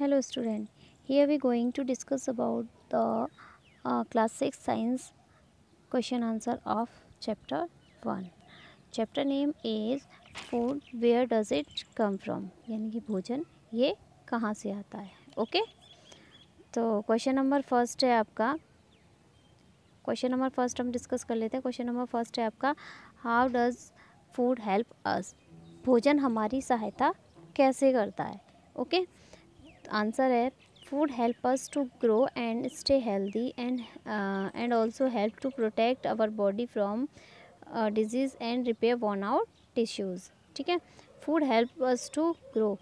Hello student here are we going to discuss about the class six science question answer of chapter one chapter name is food where does it come from यानी कि भोजन ये कहाँ से आता है okay तो question number first है आपका क्वेश्चन नंबर फर्स्ट हम डिस्कस कर लेते हैं क्वेश्चन नंबर फर्स्ट है आपका how does food help us भोजन हमारी सहायता कैसे करता है ओके okay? आंसर है food helpers to grow and stay healthy and and also help to protect our body from disease and repair worn out tissues ठीक है फूड हेल्पर्स टू ग्रो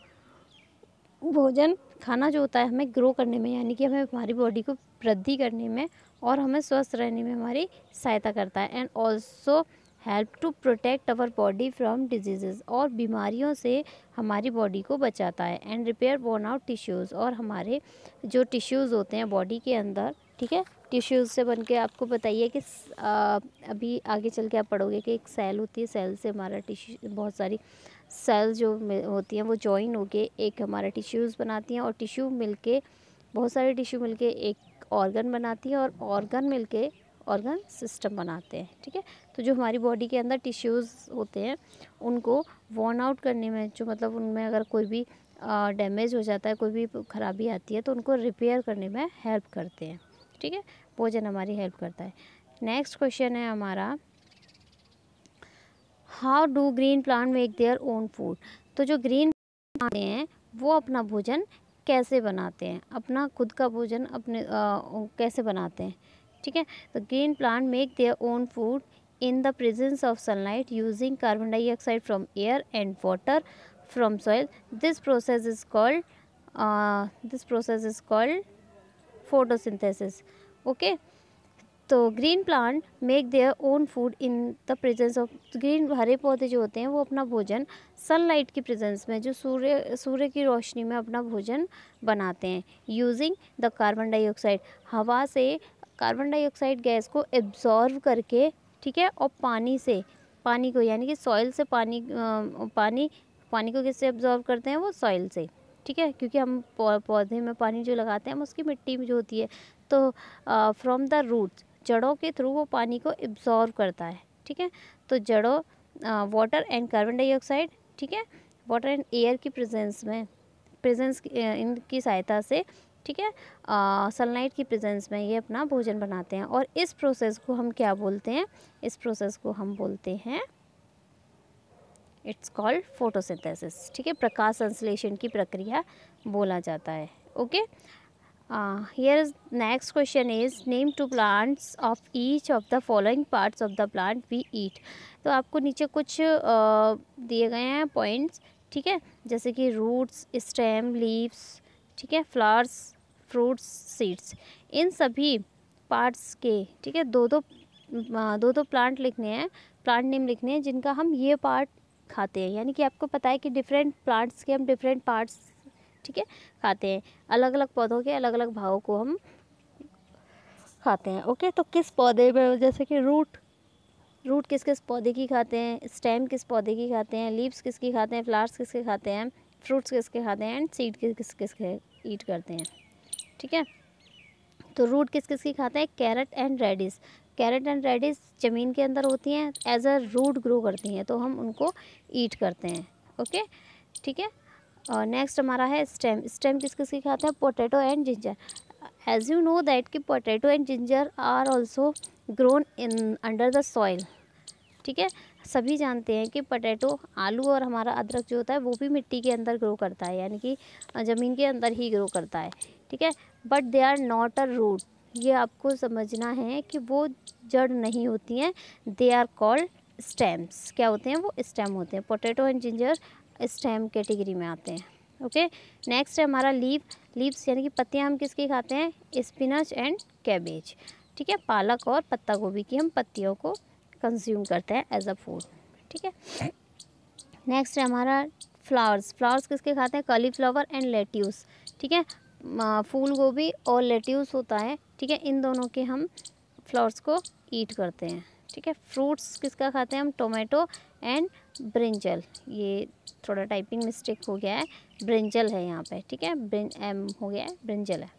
भोजन खाना जो होता है हमें ग्रो करने में यानी कि हमें हमारी बॉडी को वृद्धि करने में और हमें स्वस्थ रहने में हमारी सहायता करता है and also help to protect our body from disease और बीमारियों से हमारी बॉडी को बचाता है and repair worn out tissues और हमारे जो टिश्यूज़ होते हैं बॉडी के अंदर ठीक है टिश्यूज़ से बन के आपको बताइए कि अभी आगे चल के आप पढ़ोगे कि एक सेल होती है सेल से हमारा टिश्यू बहुत सारी सेल जो होती हैं वो जॉइन होके एक हमारा टिश्यूज़ बनाती हैं और टिश्यू मिलके बहुत सारे टिश्यू मिलके एक ऑर्गन बनाती है और ऑर्गन मिलके ऑर्गन सिस्टम बनाते हैं ठीक है तो जो हमारी बॉडी के अंदर टिश्यूज़ होते हैं उनको वॉर्न आउट करने में जो मतलब उनमें अगर कोई भी डैमेज हो जाता है कोई भी खराबी आती है तो उनको रिपेयर करने में हेल्प करते हैं ठीक है भोजन हमारी हेल्प करता है नेक्स्ट क्वेश्चन है हमारा how do green plant make their own food तो जो ग्रीन प्लांट हैं वो अपना भोजन कैसे बनाते हैं अपना खुद का भोजन अपने आ, कैसे बनाते हैं ठीक है uh, तो green plant make their own food in the presence of sunlight using carbon dioxide from air and water from soil this process is called this process is called photosynthesis okay तो green plant make their own food in the presence of green हरे पौधे जो होते हैं वो अपना भोजन sunlight की प्रेजेंस में जो सूर्य सूर्य की रोशनी में अपना भोजन बनाते हैं यूजिंग द कार्बन डाइऑक्साइड हवा से कार्बन डाइऑक्साइड गैस को एब्जॉर्व करके ठीक है और पानी से पानी को यानी कि सॉइल से पानी पानी पानी को किससे एब्जॉर्व करते हैं वो सॉइल से ठीक है क्योंकि हम पौधे में पानी जो लगाते हैं हम उसकी मिट्टी में जो होती है तो फ्रॉम द रूट्स जड़ों के थ्रू वो पानी को एब्जॉर्व करता है ठीक है तो जड़ों वाटर एंड कार्बन डाइऑक्साइड ठीक है वाटर एंड एयर की प्रेजेंस में प्रेजेंस इनकी सहायता से ठीक है सनलाइट की प्रेजेंस में ये अपना भोजन बनाते हैं और इस प्रोसेस को हम क्या बोलते हैं इस प्रोसेस को हम बोलते हैं इट्स कॉल्ड फोटोसिंथेसिस ठीक है प्रकाश संश्लेषण की प्रक्रिया बोला जाता है okay here next question is name two plants of each of the following parts of the plant we eat तो आपको नीचे कुछ दिए गए हैं पॉइंट्स ठीक है जैसे कि रूट्स स्टेम लीव्स ठीक है फ्लावर्स फ्रूट सीड्स इन सभी पार्ट्स के ठीक है दो दो दो दो प्लांट लिखने हैं प्लांट नेम लिखने हैं जिनका हम ये पार्ट खाते हैं यानी कि आपको पता है कि डिफरेंट प्लांट्स के हम डिफरेंट पार्ट्स ठीक है खाते हैं अलग अलग पौधों के अलग अलग भावों को हम खाते हैं ओके तो किस पौधे में जैसे कि रूट रूट किस किस पौधे की खाते हैं स्टेम किस पौधे की खाते हैं लीव्स किसकी खाते हैं फ्लावर्स किसके खाते हैं फ्रूट्स किसके खाते हैं एंड सीड किस किस किसके ईट करते हैं ठीक है तो रूट किस किस की खाते हैं carrot and radish carrot and radish ज़मीन के अंदर होती हैं एज अ रूट ग्रो करती हैं तो हम उनको ईट करते हैं ओके ठीक है और नेक्स्ट हमारा है स्टेम स्टेम किस किस की खाते हैं potato and ginger as you know that कि potato and ginger are also grown in under the soil ठीक है सभी जानते हैं कि पटेटो आलू और हमारा अदरक जो होता है वो भी मिट्टी के अंदर ग्रो करता है यानी कि ज़मीन के अंदर ही ग्रो करता है ठीक है but they are not a root ये आपको समझना है कि वो जड़ नहीं होती हैं दे आर कॉल्ड स्टेम्स क्या होते हैं वो स्टेम होते हैं potato and ginger stem category में आते हैं ओके नेक्स्ट है हमारा लीव लीव्स यानी कि पत्तियाँ हम किसकी खाते हैं स्पिनच एंड कैबेज ठीक है पालक और पत्ता गोभी की हम पत्तियों को कंज्यूम करते हैं एज अ फूड ठीक है नेक्स्ट है हमारा फ्लावर्स फ्लावर्स किसके खाते हैं कॉलीफ्लावर एंड लेट्यूस ठीक है फूल गोभी और लेट्यूस होता है ठीक है इन दोनों के हम फ्लावर्स को ईट करते हैं ठीक है फ्रूट्स किसका खाते हैं हम टोमेटो एंड ब्रिंजल ये थोड़ा टाइपिंग मिस्टेक हो गया है ब्रिंजल है यहाँ पे ठीक है ब्रिं एम हो गया है ब्रिंजल है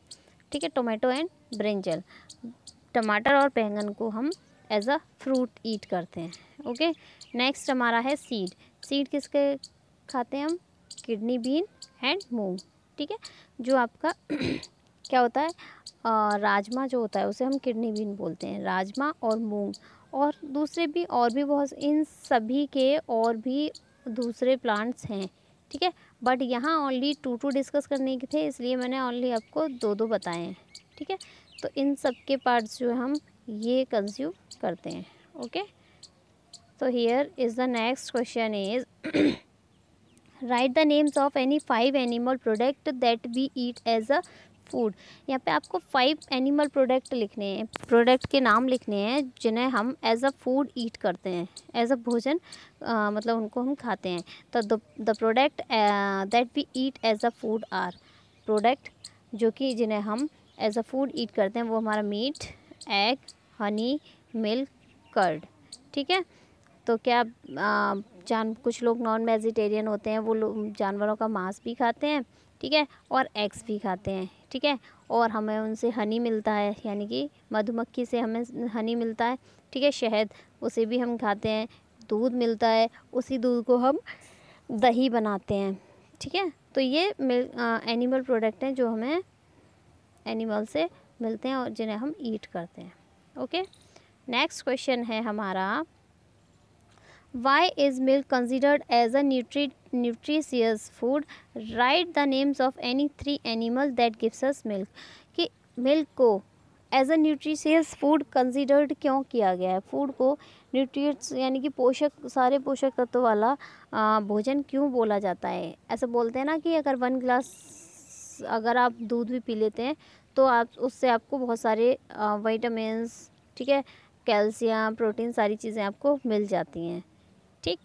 ठीक है टोमेटो एंड ब्रिंजल टमाटर और बैंगन को हम एज अ फ्रूट ईट करते हैं ओके नेक्स्ट हमारा है सीड सीड किसके खाते हैं हम किडनी बीन एंड मूंग ठीक है जो आपका क्या होता है आ, राजमा जो होता है उसे हम किडनी बीन बोलते हैं राजमा और मूंग और दूसरे भी और भी बहुत इन सभी के और भी दूसरे प्लांट्स हैं ठीक है बट यहाँ ओनली टू टू डिस्कस करने के थे इसलिए मैंने ओनली आपको दो दो बताए हैं ठीक है तो इन सब के पार्ट्स जो हम ये कंज्यूम करते हैं ओके तो here is the next question is write the names of any five animal product that we eat as a food यहाँ पे आपको फाइव एनिमल प्रोडक्ट लिखने हैं प्रोडक्ट के नाम लिखने हैं जिन्हें हम एज अ फूड ईट करते हैं एज अ भोजन आ, मतलब उनको हम खाते हैं तो the product that we eat as a food are product जो कि जिन्हें हम एज अ फूड ईट करते हैं वो हमारा meat egg honey milk curd ठीक है तो क्या जान कुछ लोग नॉन वेजिटेरियन होते हैं वो लोग जानवरों का मांस भी खाते हैं ठीक है और एग्स भी खाते हैं ठीक है और हमें उनसे हनी मिलता है यानी कि मधुमक्खी से हमें हनी मिलता है ठीक है शहद उसे भी हम खाते हैं दूध मिलता है उसी दूध को हम दही बनाते हैं ठीक है तो ये मिल एनिमल प्रोडक्ट हैं जो हमें एनिमल से मिलते हैं और जिन्हें हम ईट करते हैं ओके नेक्स्ट क्वेश्चन है हमारा Why is milk considered as a nutri nutritious food? Write the names of any three animals that gives us milk. कि milk को as a nutritious food considered क्यों किया गया है फूड को न्यूट्रिएट्स यानी कि पोषक सारे पोषक तत्व वाला आ, भोजन क्यों बोला जाता है ऐसा बोलते हैं ना कि अगर वन ग्लास अगर आप दूध भी पी लेते हैं तो आप उससे आपको बहुत सारे वाइटामस ठीक है कैल्शियम प्रोटीन सारी चीज़ें आपको मिल जाती हैं ठीक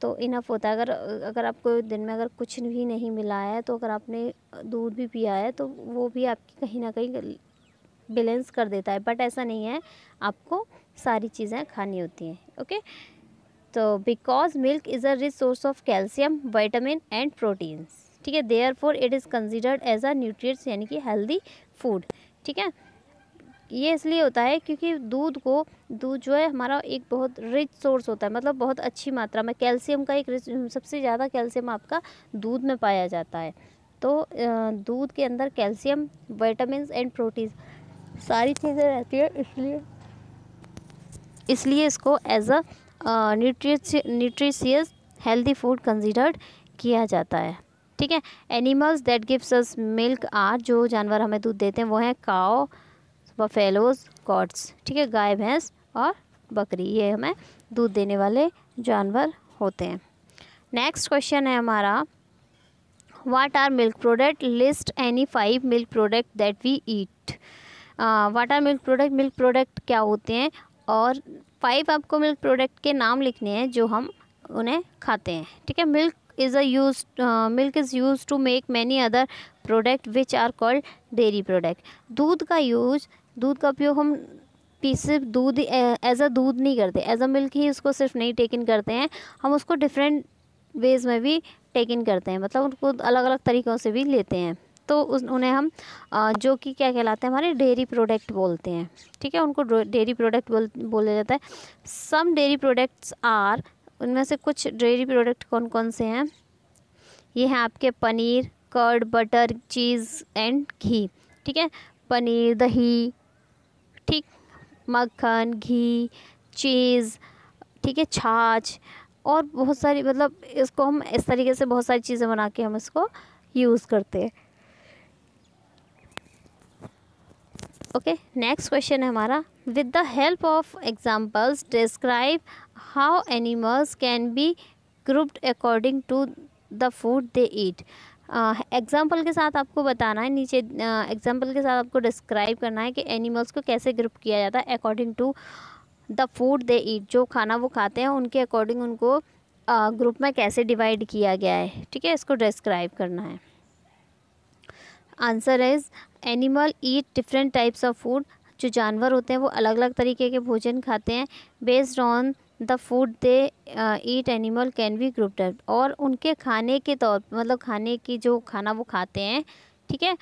तो इनफ होता है अगर अगर आपको दिन में अगर कुछ भी नहीं मिला है तो अगर आपने दूध भी पिया है तो वो भी आपकी कहीं ना कहीं बैलेंस कर देता है बट ऐसा नहीं है आपको सारी चीज़ें खानी होती हैं ओके तो because milk is a rich source of calcium vitamin and proteins ठीक है therefore it is considered as a nutrients यानी कि हेल्दी फूड ठीक है ये इसलिए होता है क्योंकि दूध को दूध जो है हमारा एक बहुत रिच सोर्स होता है मतलब बहुत अच्छी मात्रा में कैल्शियम का एक सबसे ज़्यादा कैल्शियम आपका दूध में पाया जाता है तो दूध के अंदर कैल्शियम वाइटामिन एंड प्रोटीन सारी चीज़ें रहती है इसलिए इसलिए इसको as a nutritious healthy food considered किया जाता है ठीक है animals that gives us milk are जो जानवर हमें दूध देते हैं वो हैं काओ बफेलोज कॉट्स ठीक है गाय भैंस और बकरी ये हमें दूध देने वाले जानवर होते हैं नेक्स्ट क्वेश्चन है हमारा what are milk product list any five milk product that we eat what are milk product milk product क्या होते हैं और फाइव आपको मिल्क प्रोडक्ट के नाम लिखने हैं जो हम उन्हें खाते हैं ठीक है milk is a use milk is use to make many other product which are called dairy product दूध का यूज दूध का उपयोग हम सिर्फ दूध एज अ दूध नहीं करते एज अ मिल्क ही उसको सिर्फ नहीं टेक इन करते हैं हम उसको डिफरेंट वेज में भी टेक इन करते हैं मतलब उनको अलग अलग तरीक़ों से भी लेते हैं तो उस उन्हें हम जो कि क्या कहलाते हैं हमारे डेयरी प्रोडक्ट बोलते हैं ठीक है उनको डेयरी प्रोडक्ट बोल बोला जाता है सम डेयरी प्रोडक्ट्स आर उनमें से कुछ डेयरी प्रोडक्ट कौन कौन से हैं ये हैं आपके paneer curd butter cheese and ghee ठीक है पनीर दही ठीक मक्खन घी चीज़ ठीक है छाछ और बहुत सारी मतलब इसको हम इस तरीके से बहुत सारी चीज़ें बना के हम इसको यूज़ करते हैं ओके नेक्स्ट क्वेश्चन है हमारा with the help of examples describe how animals can be grouped according to the food they eat example के साथ आपको बताना है नीचे एग्ज़ाम्पल के साथ आपको डिस्क्राइब करना है कि एनिमल्स को कैसे ग्रुप किया जाता है according to the food they eat जो खाना वो खाते हैं उनके अकॉर्डिंग उनको ग्रुप में कैसे डिवाइड किया गया है ठीक है इसको डिस्क्राइब करना है answer is animal eat different types of food जो जानवर होते हैं वो अलग अलग तरीके के भोजन खाते हैं based on the food they eat animal can be डेप और उनके खाने के तौर मतलब खाने की जो खाना वो खाते हैं ठीक है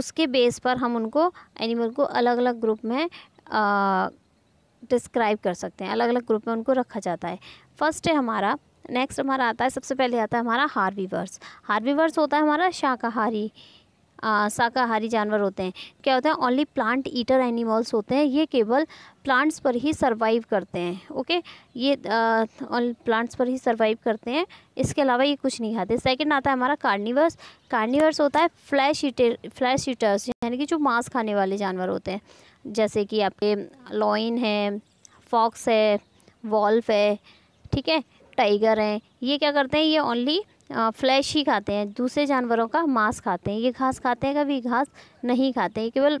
उसके बेस पर हम उनको एनिमल को अलग अलग ग्रुप में डिस्क्राइब uh, कर सकते हैं अलग अलग ग्रुप में उनको रखा जाता है फर्स्ट है हमारा नेक्स्ट हमारा आता है सबसे पहले आता है हमारा हार्वीवर्स हार्वीवर्स होता है हमारा शाकाहारी शाकाहारी जानवर होते हैं क्या होता है ओनली प्लांट ईटर एनिमल्स होते हैं ये केवल प्लांट्स पर ही सर्वाइव करते हैं ओके ये प्लांट्स पर ही सर्वाइव करते हैं इसके अलावा ये कुछ नहीं खाते सेकंड आता है हमारा कार्निवर्स कार्निवर्स होता है फ्लैश ईटर फ्लैश ईटर्स यानी कि जो मांस खाने वाले जानवर होते हैं जैसे कि आपके लॉइन है फॉक्स है वॉल्फ है ठीक है टाइगर हैं ये क्या करते हैं ये ओनली फ्लैश ही खाते हैं दूसरे जानवरों का मांस खाते हैं ये घास खाते हैं कभी घास नहीं खाते हैं केवल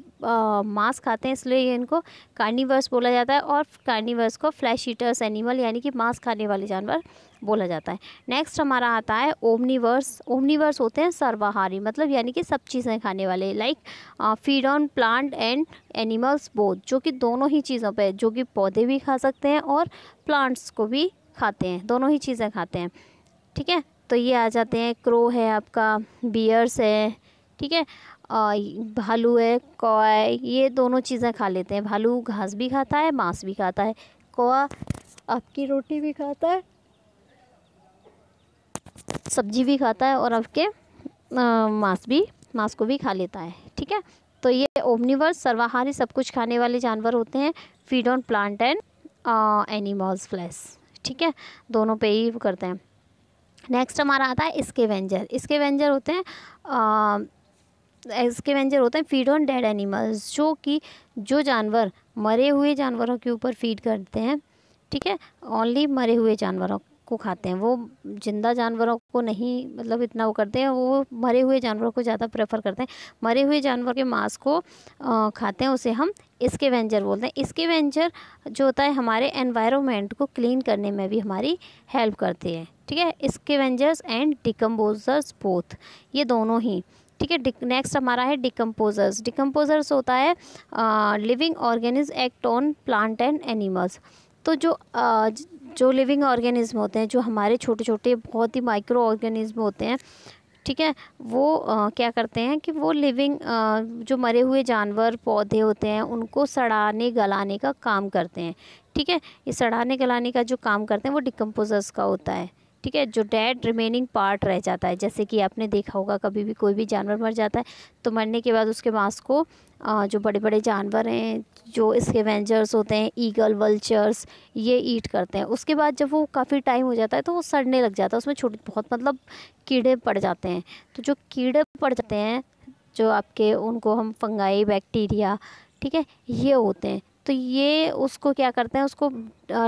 मांस खाते हैं इसलिए इनको कार्निवर्स बोला जाता है और कार्निवर्स को फ्लैश ईटर्स एनिमल यानी कि मांस खाने वाले जानवर बोला जाता है नेक्स्ट हमारा आता है ओमनीवर्स ओमनीवर्स होते हैं सर्वाहारी मतलब यानी कि सब चीज़ें खाने वाले like feed on plant and animals both जो कि दोनों ही चीज़ों पर जो कि पौधे भी खा सकते हैं और प्लांट्स को भी खाते हैं दोनों ही चीज़ें खाते हैं ठीक है तो ये आ जाते हैं क्रो है आपका बियर्स है ठीक है भालू है है ये दोनों चीज़ें खा लेते हैं भालू घास भी खाता है मांस भी खाता है कौआ आपकी रोटी भी खाता है सब्जी भी खाता है और आपके मांस भी मांस को भी खा लेता है ठीक है तो ये ओमनीवर्स सर्वाहारी सब कुछ खाने वाले जानवर होते हैं feed on plant and animals flesh ठीक है दोनों पे ही करते हैं नेक्स्ट हमारा आता है इसके वेंजर इसके वेंजर होते हैं स्केवेंजर इसके वेंजर होते हैं फीड ऑन डेड एनिमल्स जो कि जो जानवर मरे हुए जानवरों के ऊपर फीड करते हैं ठीक है ओनली मरे हुए जानवरों को खाते हैं वो जिंदा जानवरों को नहीं मतलब इतना वो करते हैं वो मरे हुए जानवरों को ज़्यादा प्रेफर करते हैं मरे हुए जानवर के मांस को आ, खाते हैं उसे हम इसके वेंजर बोलते हैं इसके वेंजर जो होता है हमारे एनवायरनमेंट को क्लीन करने में भी हमारी हेल्प करते हैं ठीक है स्केवेंजर्स एंड डिकम्पोजर्स बोथ ये दोनों ही ठीक है नेक्स्ट हमारा है डिकम्पोजर्स डिकम्पोजर्स होता है living organism act on plant and animals तो जो आ, जो लिविंग ऑर्गेनिज्म होते हैं जो हमारे छोटे छोटे बहुत ही माइक्रो ऑर्गेनिज्म होते हैं ठीक है वो आ, क्या करते हैं कि वो लिविंग आ, जो मरे हुए जानवर पौधे होते हैं उनको सड़ाने गलाने का काम करते हैं ठीक है ये सड़ाने गलाने का जो काम करते हैं वो डिकम्पोजर्स का होता है ठीक है जो डेड रिमेनिंग पार्ट रह जाता है जैसे कि आपने देखा होगा कभी भी कोई भी जानवर मर जाता है तो मरने के बाद उसके मांस को जो बड़े बड़े जानवर हैं जो इसके वेंजर्स होते हैं ईगल वल्चर्स ये ईट करते हैं उसके बाद जब वो काफ़ी टाइम हो जाता है तो वो सड़ने लग जाता है उसमें छोटे बहुत मतलब कीड़े पड़ जाते हैं तो जो कीड़े पड़ जाते हैं जो आपके उनको हम फंगाई बैक्टीरिया ठीक है ये होते हैं तो ये उसको क्या करते हैं उसको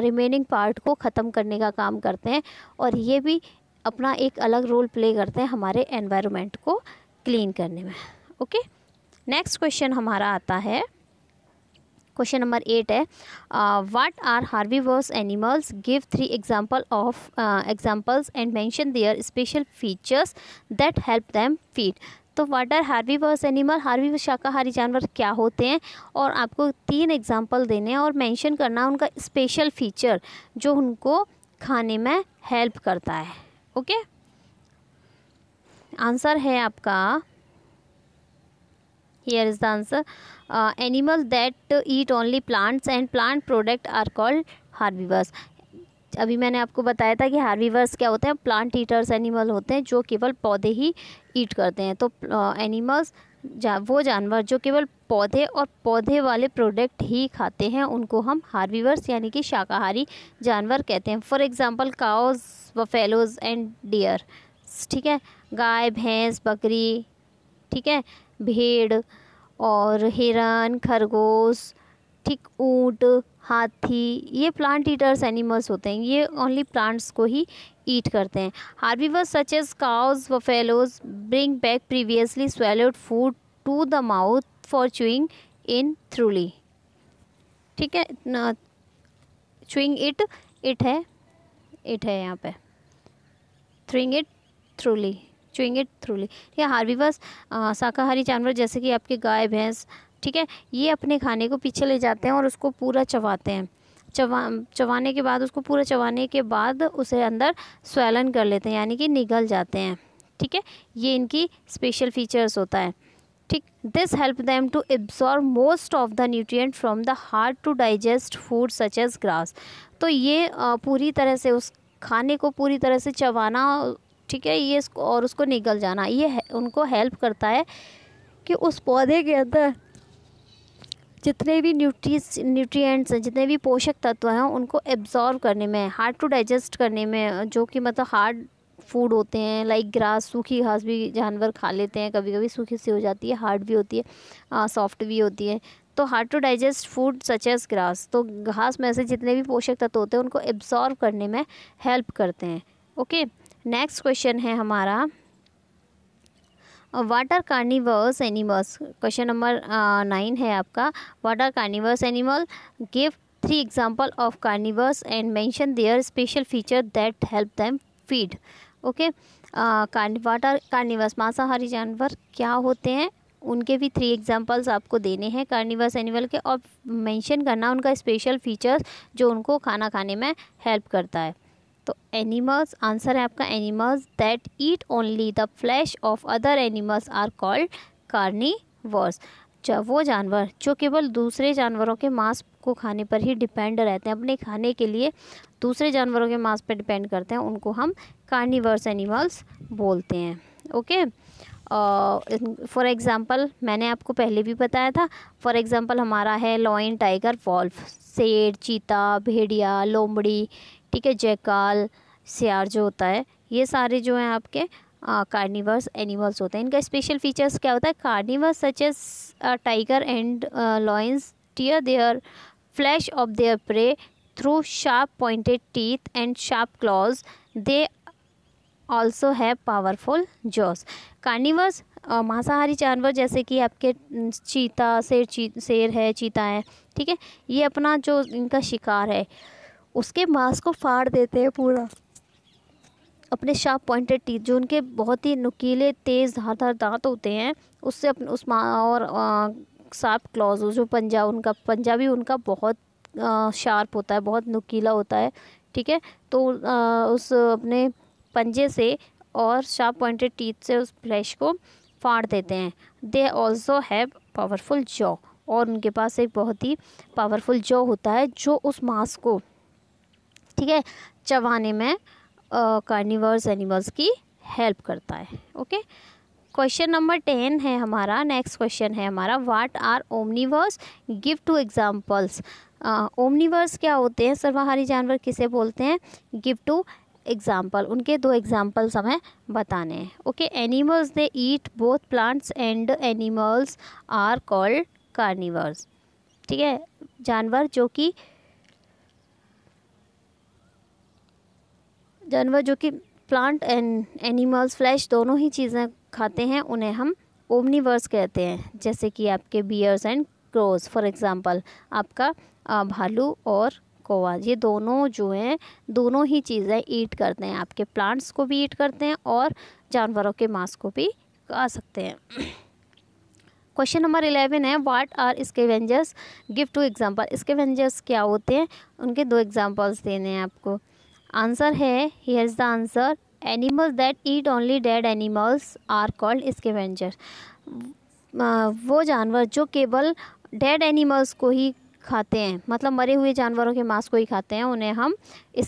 रिमेनिंग पार्ट को ख़त्म करने का काम करते हैं और ये भी अपना एक अलग रोल प्ले करते हैं हमारे एनवायरनमेंट को क्लीन करने में ओके नेक्स्ट क्वेश्चन हमारा आता है क्वेश्चन नंबर एट है what are herbivores animals give three example of examples and mention their special features that help them feed तो वाट आर वर्स एनिमल हार्वी शाकाहारी जानवर क्या होते हैं और आपको तीन एग्जाम्पल देने हैं और मेंशन करना उनका स्पेशल फीचर जो उनको खाने में हेल्प करता है ओके आंसर है आपका here is the answer animal that eat only plants and plant product are called called अभी मैंने आपको बताया था कि हार्वीवर्स क्या होते हैं प्लांट ईटर्स एनिमल होते हैं जो केवल पौधे ही ईट करते हैं तो एनिमल्स जा वो जानवर जो केवल पौधे और पौधे वाले प्रोडक्ट ही खाते हैं उनको हम हार्वीवर्स यानी कि शाकाहारी जानवर कहते हैं for example cows buffaloes and deer ठीक है गाय भैंस बकरी ठीक है भेड़ और हिरन खरगोश ठीक ऊँट हाथी ये प्लांट ईटर्स एनिमल्स होते हैं ये ओनली प्लांट्स को ही ईट करते हैं herbivores such as cows buffaloes bring back previously swallowed food to the mouth for chewing in thoroughly ठीक है चुइंग इट इट है इट है यहाँ पे थ्रूइंग it thoroughly chewing it thoroughly या हार्बीवर्स शाकाहारी जानवर जैसे कि आपके गाय भैंस ठीक है ये अपने खाने को पीछे ले जाते हैं और उसको पूरा चबाते हैं चवा चबाने के बाद उसको पूरा चबाने के बाद उसे अंदर स्वेलन कर लेते हैं यानी कि निगल जाते हैं ठीक है ये इनकी स्पेशल फीचर्स होता है ठीक this help them to absorb most of the nutrient from the hard to digest food such as grass तो ये पूरी तरह से उस खाने को पूरी तरह से चबाना ठीक है ये इसको और उसको निगल जाना ये उनको हेल्प करता है कि उस पौधे के अंदर जितने भी न्यूट्रीस न्यूट्रिएंट्स हैं जितने भी पोषक तत्व हैं उनको एब्ज़ॉर्व करने में हार्ड टू डाइजेस्ट करने में जो कि मतलब हार्ड फूड होते हैं लाइक ग्रास सूखी घास भी जानवर खा लेते हैं कभी कभी सूखी सी हो जाती है हार्ड भी होती है सॉफ्ट भी होती है तो hard to digest food such as grass तो घास में से जितने भी पोषक तत्व होते हैं उनको एब्ज़ॉर्व करने में हेल्प करते हैं ओके नेक्स्ट क्वेश्चन है हमारा what are carnivores animals question number nine है आपका what are carnivores animal give three example of carnivores and mention their special feature that help them feed okay what are carnivores मांसाहारी जानवर क्या होते हैं उनके भी थ्री एग्ज़ाम्पल्स आपको देने हैं कार्निवर्स एनिमल के और मैंशन करना उनका स्पेशल फीचर्स जो उनको खाना खाने में हेल्प करता है तो एनिमल्स आंसर है आपका animals that eat only the flesh of other animals are called carnivores जब वो जानवर जो केवल दूसरे जानवरों के मांस को खाने पर ही डिपेंड रहते हैं अपने खाने के लिए दूसरे जानवरों के मांस पर डिपेंड करते हैं उनको हम कार्निवर्स एनिमल्स बोलते हैं ओके फॉर एग्जांपल एग्ज़ाम्पल मैंने आपको पहले भी बताया था फॉर एग्ज़ाम्पल हमारा है लॉइन टाइगर वॉल्फ शेर चीता भेड़िया लोमड़ी ठीक है जैकाल सियार जो होता है ये सारे जो हैं आपके कार्निवर्स एनिमल्स होते हैं इनका स्पेशल फीचर्स क्या होता है carnivores such tiger and lions tear their flesh of their prey through sharp pointed teeth and sharp claws they also have powerful jaws carnivores मांसाहारी जानवर जैसे कि आपके चीता शेर शेर है चीता है ठीक है ये अपना जो इनका शिकार है उसके मांस को फाड़ देते हैं पूरा अपने शार्प पॉइंटेड टीथ जो उनके बहुत ही नुकीले तेज़ धारदार दांत होते हैं उससे अपने उस माँ और शार्प क्लॉज जो पंजा उनका पंजा भी उनका बहुत शार्प होता है बहुत नुकीला होता है ठीक है तो आ, उस अपने पंजे से और शार्प पॉइंटेड टीथ से उस फ्लैश को फाड़ देते हैं they also have powerful jaw और उनके पास एक बहुत ही पावरफुल जॉ होता है जो उस मांस को ठीक है चबाने में कार्निवर्स एनिमल्स की हेल्प करता है ओके क्वेश्चन नंबर टेन है हमारा नेक्स्ट क्वेश्चन है हमारा what are omnivores give two examples omnivores क्या होते हैं सर्वाहारी जानवर किसे बोलते हैं गिव टू एग्जाम्पल उनके दो एग्जाम्पल्स हमें बताने हैं okay animals they eat both plants and animals are called carnivores ठीक है जानवर जो कि जानवर जो कि प्लांट एंड एनिमल्स फ्लैश दोनों ही चीज़ें खाते हैं उन्हें हम ओमनीवर्स कहते हैं जैसे कि आपके bears and crows for example आपका भालू और कोवा ये दोनों जो हैं दोनों ही चीज़ें ईट करते हैं आपके प्लांट्स को भी ईट करते हैं और जानवरों के मांस को भी खा सकते हैं क्वेश्चन नंबर इलेवन है what are scavengers give two example scavengers क्या होते हैं उनके दो एग्जांपल्स देने हैं आपको आंसर है here is the answer animals that eat only dead animals are called scavenger वो जानवर जो केवल डेड एनिमल्स को ही खाते हैं मतलब मरे हुए जानवरों के मांस को ही खाते हैं उन्हें हम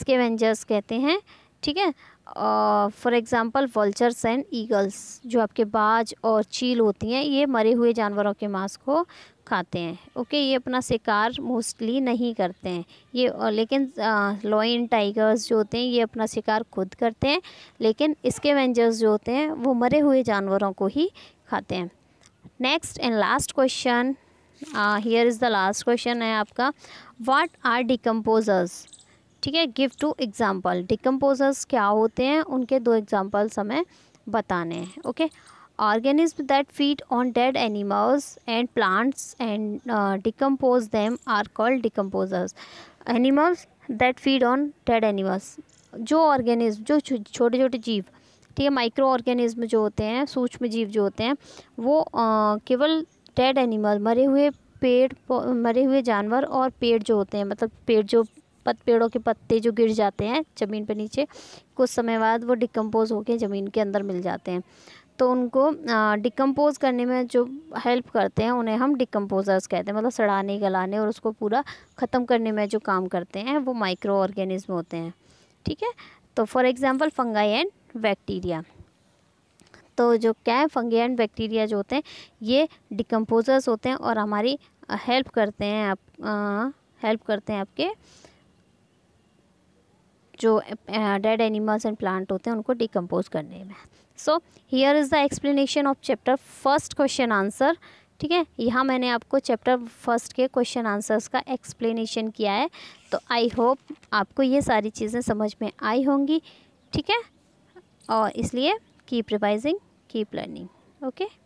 स्केवेंजर्स कहते हैं ठीक है for example vultures and eagles जो आपके बाज और चील होती हैं ये मरे हुए जानवरों के मांस को खाते हैं ओके ये अपना शिकार मोस्टली नहीं करते हैं ये लेकिन लॉइन टाइगर्स जो होते हैं ये अपना शिकार खुद करते हैं लेकिन इसके वेंजर्स जो होते हैं वो मरे हुए जानवरों को ही खाते हैं next and last question here is the last question है आपका वाट आर डिकम्पोजर्स ठीक है गिव टू एग्ज़ाम्पल डिकम्पोजर्स क्या होते हैं उनके दो एग्ज़ाम्पल्स हमें बताने हैं okay okay? organisms that feed on dead animals and plants and uh, decompose them are called decomposers animals that feed on dead animals जो ऑर्गेनिज्म जो छोटे छोटे जीव ठीक है माइक्रो ऑर्गेनिज्म जो होते हैं सूक्ष्म जीव जो होते हैं वो केवल डेड एनिमल मरे हुए पेड़ मरे हुए जानवर और पेड़ जो होते हैं मतलब पेड़ जो पत पेड़ों के पत्ते जो गिर जाते हैं ज़मीन पर नीचे कुछ समय बाद वो डिकम्पोज होकर ज़मीन के अंदर मिल जाते हैं तो उनको डिकम्पोज़ करने में जो हेल्प करते हैं उन्हें हम डिकम्पोज़र्स कहते हैं मतलब सड़ाने गलाने और उसको पूरा ख़त्म करने में जो काम करते हैं वो माइक्रो ऑर्गेनिज्म होते हैं ठीक है तो for example fungi and bacteria तो जो क्या है फंगे एंड बैक्टीरिया जो होते हैं ये डिकम्पोज़र्स होते हैं और हमारी हेल्प करते हैं आप हेल्प करते हैं आपके जो डेड एनिमल्स एंड प्लांट होते हैं उनको डिकम्पोज़ करने में so here is the explanation of chapter first question answer ठीक है यहाँ मैंने आपको चैप्टर फर्स्ट के क्वेश्चन आंसर्स का एक्सप्लेनेशन किया है तो आई होप आपको ये सारी चीज़ें समझ में आई होंगी ठीक है और इसलिए keep revising keep learning okay